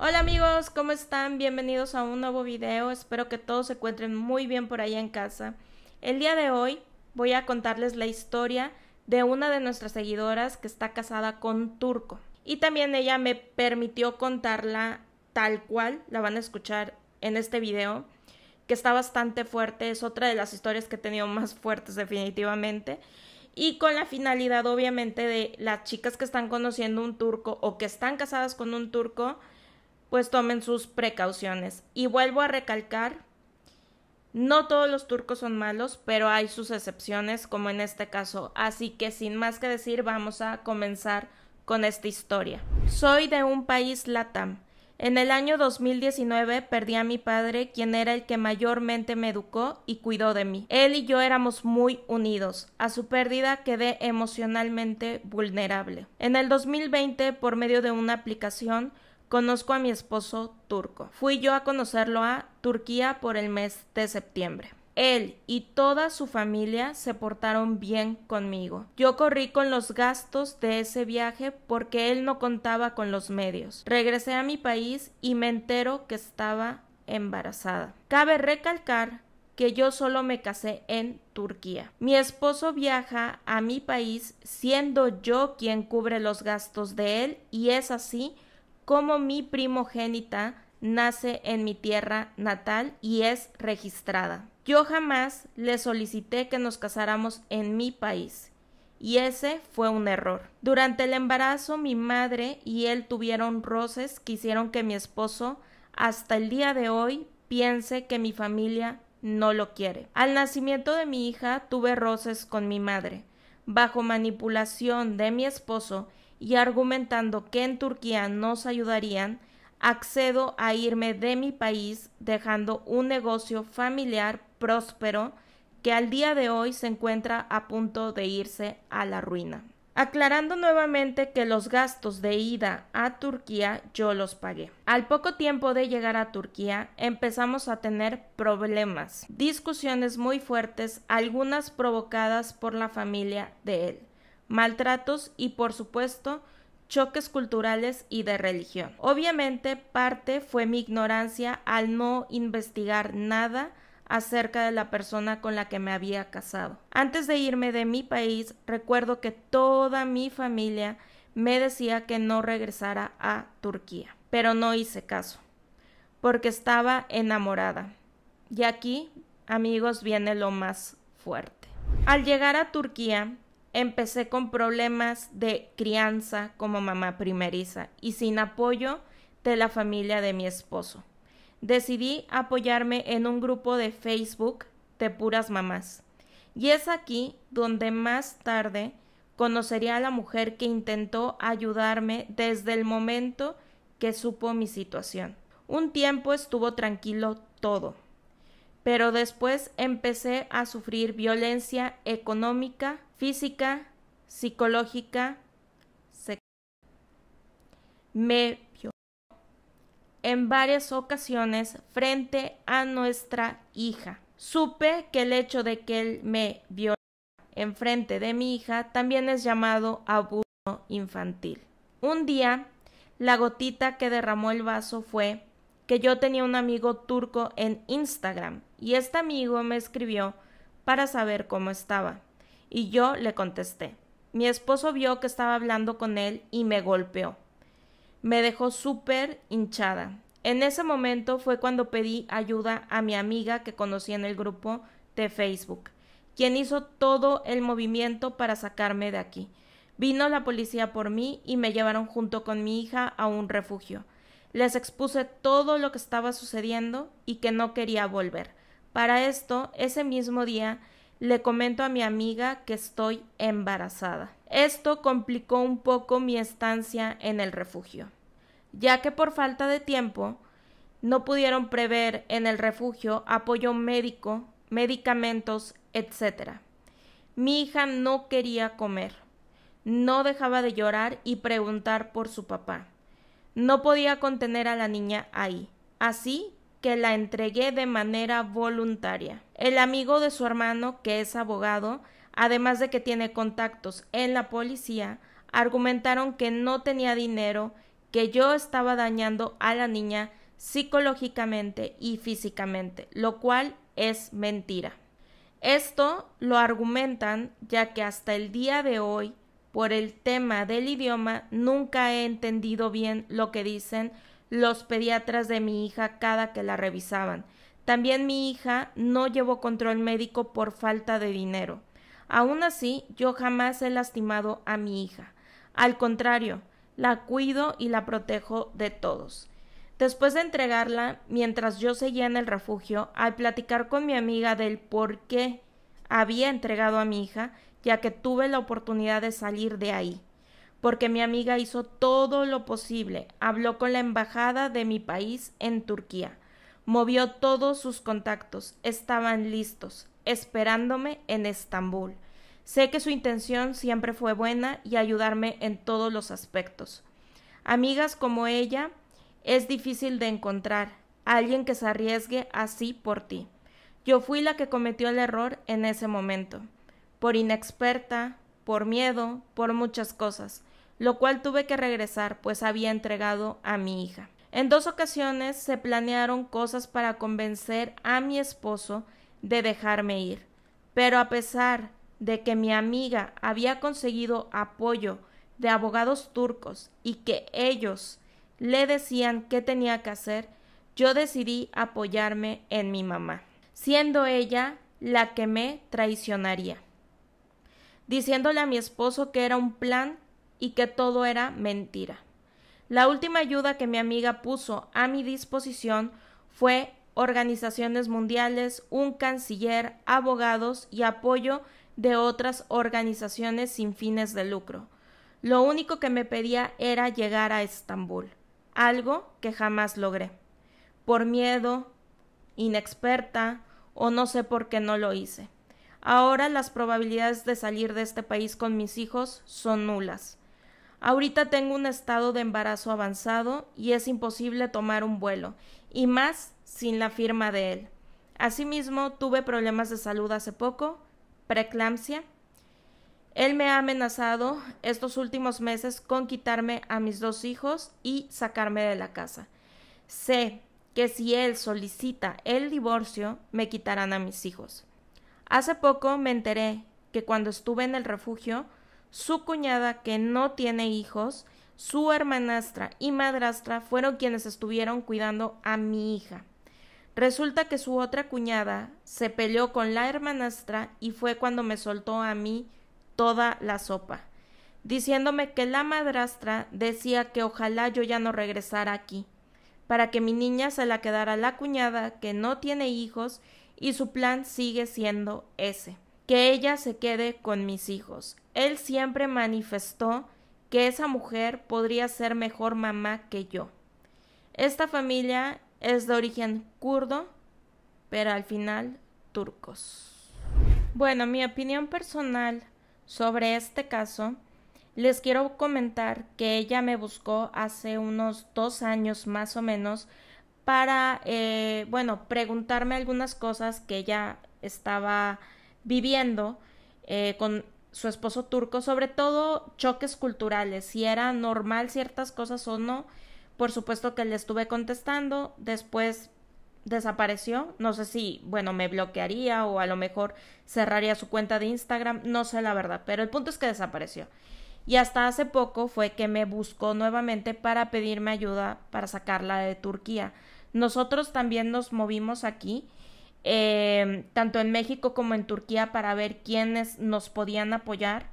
Hola amigos, ¿cómo están? Bienvenidos a un nuevo video. Espero que todos se encuentren muy bien por ahí en casa. El día de hoy voy a contarles la historia de una de nuestras seguidoras que está casada con Turco. Y también ella me permitió contarla tal cual, la van a escuchar en este video, que está bastante fuerte, es otra de las historias que he tenido más fuertes definitivamente y con la finalidad obviamente de las chicas que están conociendo un turco o que están casadas con un turco pues tomen sus precauciones. Y vuelvo a recalcar, no todos los turcos son malos, pero hay sus excepciones, como en este caso. Así que sin más que decir, vamos a comenzar con esta historia. Soy de un país latam. En el año 2019 perdí a mi padre, quien era el que mayormente me educó y cuidó de mí. Él y yo éramos muy unidos. A su pérdida quedé emocionalmente vulnerable. En el 2020, por medio de una aplicación, Conozco a mi esposo turco. Fui yo a conocerlo a Turquía por el mes de septiembre. Él y toda su familia se portaron bien conmigo. Yo corrí con los gastos de ese viaje porque él no contaba con los medios. Regresé a mi país y me entero que estaba embarazada. Cabe recalcar que yo solo me casé en Turquía. Mi esposo viaja a mi país siendo yo quien cubre los gastos de él y es así como mi primogénita nace en mi tierra natal y es registrada. Yo jamás le solicité que nos casáramos en mi país, y ese fue un error. Durante el embarazo mi madre y él tuvieron roces que hicieron que mi esposo hasta el día de hoy piense que mi familia no lo quiere. Al nacimiento de mi hija tuve roces con mi madre. Bajo manipulación de mi esposo, y argumentando que en Turquía nos ayudarían, accedo a irme de mi país dejando un negocio familiar próspero que al día de hoy se encuentra a punto de irse a la ruina. Aclarando nuevamente que los gastos de ida a Turquía yo los pagué. Al poco tiempo de llegar a Turquía empezamos a tener problemas, discusiones muy fuertes, algunas provocadas por la familia de él maltratos y por supuesto choques culturales y de religión. Obviamente parte fue mi ignorancia al no investigar nada acerca de la persona con la que me había casado. Antes de irme de mi país, recuerdo que toda mi familia me decía que no regresara a Turquía, pero no hice caso, porque estaba enamorada. Y aquí, amigos, viene lo más fuerte. Al llegar a Turquía, empecé con problemas de crianza como mamá primeriza y sin apoyo de la familia de mi esposo. Decidí apoyarme en un grupo de Facebook de puras mamás. Y es aquí donde más tarde conocería a la mujer que intentó ayudarme desde el momento que supo mi situación. Un tiempo estuvo tranquilo todo pero después empecé a sufrir violencia económica, física, psicológica, sexual. Me violó en varias ocasiones frente a nuestra hija. Supe que el hecho de que él me violara en frente de mi hija también es llamado abuso infantil. Un día, la gotita que derramó el vaso fue que yo tenía un amigo turco en Instagram y este amigo me escribió para saber cómo estaba. Y yo le contesté. Mi esposo vio que estaba hablando con él y me golpeó. Me dejó súper hinchada. En ese momento fue cuando pedí ayuda a mi amiga que conocí en el grupo de Facebook, quien hizo todo el movimiento para sacarme de aquí. Vino la policía por mí y me llevaron junto con mi hija a un refugio. Les expuse todo lo que estaba sucediendo y que no quería volver. Para esto, ese mismo día, le comento a mi amiga que estoy embarazada. Esto complicó un poco mi estancia en el refugio, ya que por falta de tiempo no pudieron prever en el refugio apoyo médico, medicamentos, etc. Mi hija no quería comer, no dejaba de llorar y preguntar por su papá. No podía contener a la niña ahí, así que la entregué de manera voluntaria. El amigo de su hermano, que es abogado, además de que tiene contactos en la policía, argumentaron que no tenía dinero, que yo estaba dañando a la niña psicológicamente y físicamente, lo cual es mentira. Esto lo argumentan ya que hasta el día de hoy por el tema del idioma, nunca he entendido bien lo que dicen los pediatras de mi hija cada que la revisaban. También mi hija no llevó control médico por falta de dinero. Aun así, yo jamás he lastimado a mi hija. Al contrario, la cuido y la protejo de todos. Después de entregarla, mientras yo seguía en el refugio, al platicar con mi amiga del por qué había entregado a mi hija, ya que tuve la oportunidad de salir de ahí, porque mi amiga hizo todo lo posible, habló con la embajada de mi país en Turquía, movió todos sus contactos, estaban listos, esperándome en Estambul. Sé que su intención siempre fue buena y ayudarme en todos los aspectos. Amigas como ella es difícil de encontrar, alguien que se arriesgue así por ti. Yo fui la que cometió el error en ese momento por inexperta, por miedo, por muchas cosas, lo cual tuve que regresar, pues había entregado a mi hija. En dos ocasiones se planearon cosas para convencer a mi esposo de dejarme ir, pero a pesar de que mi amiga había conseguido apoyo de abogados turcos y que ellos le decían qué tenía que hacer, yo decidí apoyarme en mi mamá, siendo ella la que me traicionaría diciéndole a mi esposo que era un plan y que todo era mentira. La última ayuda que mi amiga puso a mi disposición fue organizaciones mundiales, un canciller, abogados y apoyo de otras organizaciones sin fines de lucro. Lo único que me pedía era llegar a Estambul, algo que jamás logré. Por miedo, inexperta o no sé por qué no lo hice. Ahora las probabilidades de salir de este país con mis hijos son nulas. Ahorita tengo un estado de embarazo avanzado y es imposible tomar un vuelo, y más sin la firma de él. Asimismo, tuve problemas de salud hace poco, preeclampsia. Él me ha amenazado estos últimos meses con quitarme a mis dos hijos y sacarme de la casa. Sé que si él solicita el divorcio, me quitarán a mis hijos. Hace poco me enteré que cuando estuve en el refugio, su cuñada, que no tiene hijos, su hermanastra y madrastra fueron quienes estuvieron cuidando a mi hija. Resulta que su otra cuñada se peleó con la hermanastra y fue cuando me soltó a mí toda la sopa, diciéndome que la madrastra decía que ojalá yo ya no regresara aquí, para que mi niña se la quedara la cuñada que no tiene hijos y su plan sigue siendo ese, que ella se quede con mis hijos. Él siempre manifestó que esa mujer podría ser mejor mamá que yo. Esta familia es de origen kurdo, pero al final turcos. Bueno, mi opinión personal sobre este caso, les quiero comentar que ella me buscó hace unos dos años más o menos para, eh, bueno, preguntarme algunas cosas que ella estaba viviendo eh, con su esposo turco, sobre todo choques culturales, si era normal ciertas cosas o no. Por supuesto que le estuve contestando, después desapareció, no sé si, bueno, me bloquearía o a lo mejor cerraría su cuenta de Instagram, no sé la verdad, pero el punto es que desapareció. Y hasta hace poco fue que me buscó nuevamente para pedirme ayuda para sacarla de Turquía. Nosotros también nos movimos aquí, em, tanto en México como en Turquía, para ver quiénes nos podían apoyar.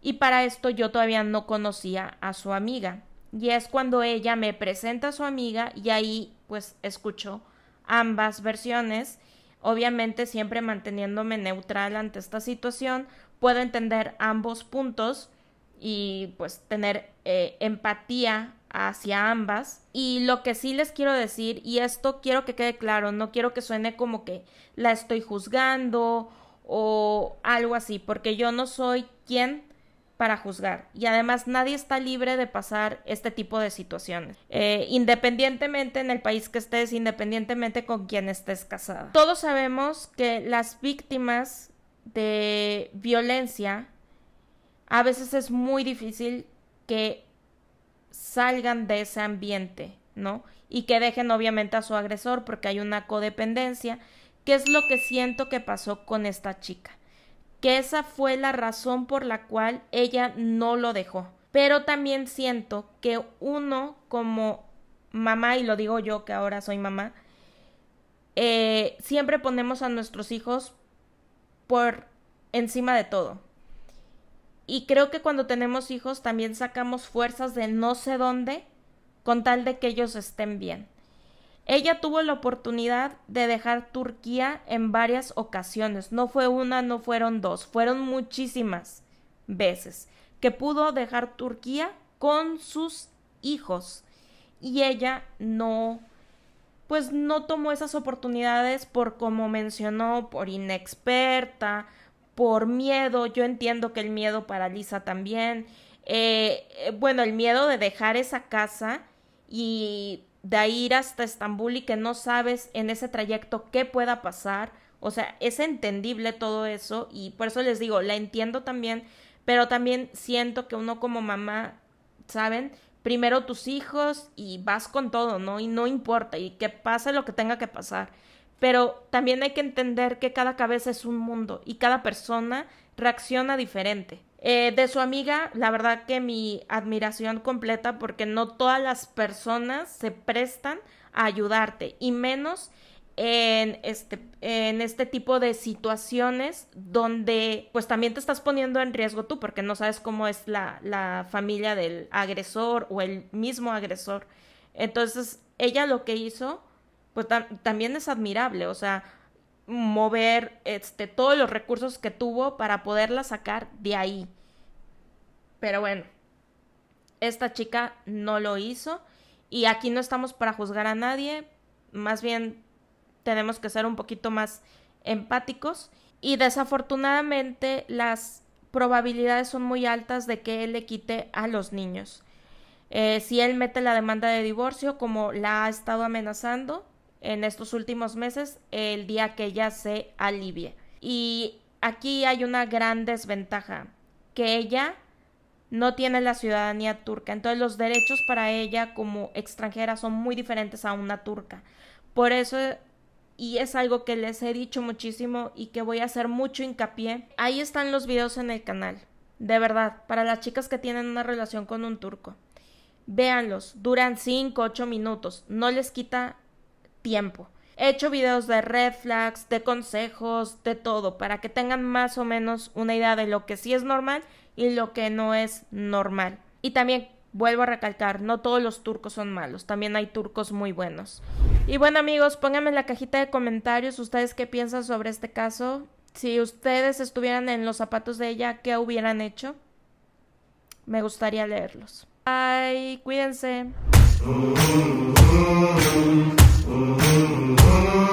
Y para esto yo todavía no conocía a su amiga. Y es cuando ella me presenta a su amiga y ahí pues escucho ambas versiones. Obviamente siempre manteniéndome neutral ante esta situación, puedo entender ambos puntos y pues tener eh, empatía hacia ambas. Y lo que sí les quiero decir, y esto quiero que quede claro, no quiero que suene como que la estoy juzgando o algo así, porque yo no soy quien para juzgar. Y además nadie está libre de pasar este tipo de situaciones, eh, independientemente en el país que estés, independientemente con quien estés casada. Todos sabemos que las víctimas de violencia a veces es muy difícil que salgan de ese ambiente, ¿no? Y que dejen obviamente a su agresor porque hay una codependencia. ¿Qué es lo que siento que pasó con esta chica? Que esa fue la razón por la cual ella no lo dejó. Pero también siento que uno como mamá, y lo digo yo que ahora soy mamá, eh, siempre ponemos a nuestros hijos por encima de todo. Y creo que cuando tenemos hijos también sacamos fuerzas de no sé dónde con tal de que ellos estén bien. Ella tuvo la oportunidad de dejar Turquía en varias ocasiones. No fue una, no fueron dos, fueron muchísimas veces que pudo dejar Turquía con sus hijos. Y ella no, pues no tomó esas oportunidades por, como mencionó, por inexperta, por miedo, yo entiendo que el miedo paraliza también, eh, eh, bueno, el miedo de dejar esa casa y de ir hasta Estambul y que no sabes en ese trayecto qué pueda pasar, o sea, es entendible todo eso y por eso les digo, la entiendo también, pero también siento que uno como mamá, ¿saben? Primero tus hijos y vas con todo, ¿no? Y no importa, y que pase lo que tenga que pasar pero también hay que entender que cada cabeza es un mundo y cada persona reacciona diferente. Eh, de su amiga, la verdad que mi admiración completa porque no todas las personas se prestan a ayudarte y menos en este, en este tipo de situaciones donde pues también te estás poniendo en riesgo tú porque no sabes cómo es la, la familia del agresor o el mismo agresor. Entonces ella lo que hizo pues también es admirable, o sea, mover este, todos los recursos que tuvo para poderla sacar de ahí. Pero bueno, esta chica no lo hizo y aquí no estamos para juzgar a nadie, más bien tenemos que ser un poquito más empáticos y desafortunadamente las probabilidades son muy altas de que él le quite a los niños. Eh, si él mete la demanda de divorcio como la ha estado amenazando, en estos últimos meses el día que ella se alivie. Y aquí hay una gran desventaja, que ella no tiene la ciudadanía turca, entonces los derechos para ella como extranjera son muy diferentes a una turca. Por eso, y es algo que les he dicho muchísimo y que voy a hacer mucho hincapié, ahí están los videos en el canal, de verdad, para las chicas que tienen una relación con un turco. Véanlos, duran 5, 8 minutos, no les quita tiempo. He hecho videos de red flags, de consejos, de todo, para que tengan más o menos una idea de lo que sí es normal y lo que no es normal. Y también vuelvo a recalcar, no todos los turcos son malos, también hay turcos muy buenos. Y bueno amigos, pónganme en la cajita de comentarios ustedes qué piensan sobre este caso. Si ustedes estuvieran en los zapatos de ella, ¿qué hubieran hecho? Me gustaría leerlos. Bye, cuídense. Mm-hmm. mm-hmm.